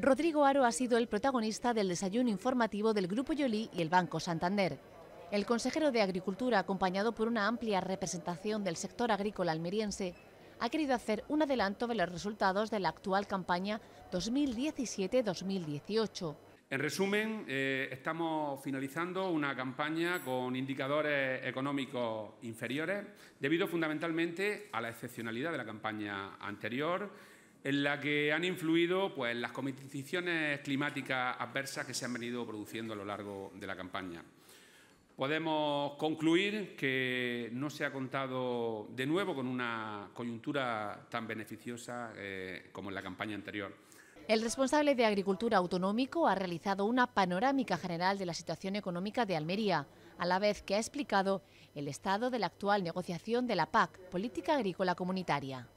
Rodrigo Aro ha sido el protagonista del desayuno informativo del Grupo Yolí y el Banco Santander. El consejero de Agricultura, acompañado por una amplia representación del sector agrícola almeriense, ha querido hacer un adelanto de los resultados de la actual campaña 2017-2018. En resumen, eh, estamos finalizando una campaña con indicadores económicos inferiores, debido fundamentalmente a la excepcionalidad de la campaña anterior, en la que han influido pues, las condiciones climáticas adversas que se han venido produciendo a lo largo de la campaña. Podemos concluir que no se ha contado de nuevo con una coyuntura tan beneficiosa eh, como en la campaña anterior. El responsable de Agricultura Autonómico ha realizado una panorámica general de la situación económica de Almería, a la vez que ha explicado el estado de la actual negociación de la PAC, Política Agrícola Comunitaria.